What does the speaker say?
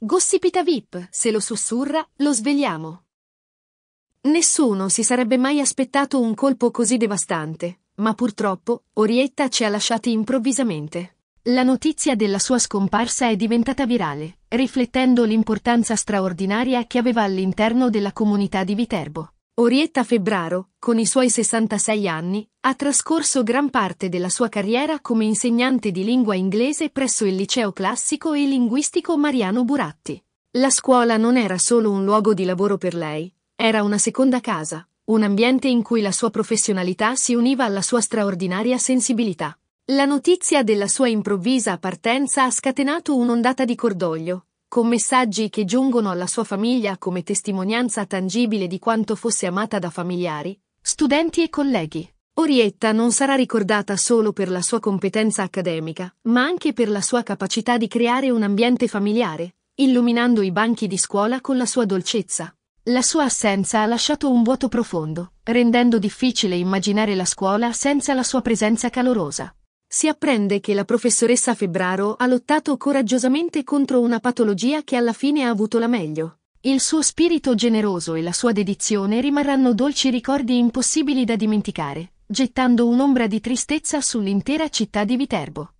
Gossipita VIP, se lo sussurra, lo svegliamo. Nessuno si sarebbe mai aspettato un colpo così devastante, ma purtroppo Orietta ci ha lasciati improvvisamente. La notizia della sua scomparsa è diventata virale, riflettendo l'importanza straordinaria che aveva all'interno della comunità di Viterbo. Orietta Febraro, con i suoi 66 anni, ha trascorso gran parte della sua carriera come insegnante di lingua inglese presso il liceo classico e linguistico Mariano Buratti. La scuola non era solo un luogo di lavoro per lei, era una seconda casa, un ambiente in cui la sua professionalità si univa alla sua straordinaria sensibilità. La notizia della sua improvvisa partenza ha scatenato un'ondata di cordoglio, con messaggi che giungono alla sua famiglia come testimonianza tangibile di quanto fosse amata da familiari, studenti e colleghi. Orietta non sarà ricordata solo per la sua competenza accademica, ma anche per la sua capacità di creare un ambiente familiare, illuminando i banchi di scuola con la sua dolcezza. La sua assenza ha lasciato un vuoto profondo, rendendo difficile immaginare la scuola senza la sua presenza calorosa si apprende che la professoressa Febraro ha lottato coraggiosamente contro una patologia che alla fine ha avuto la meglio. Il suo spirito generoso e la sua dedizione rimarranno dolci ricordi impossibili da dimenticare, gettando un'ombra di tristezza sull'intera città di Viterbo.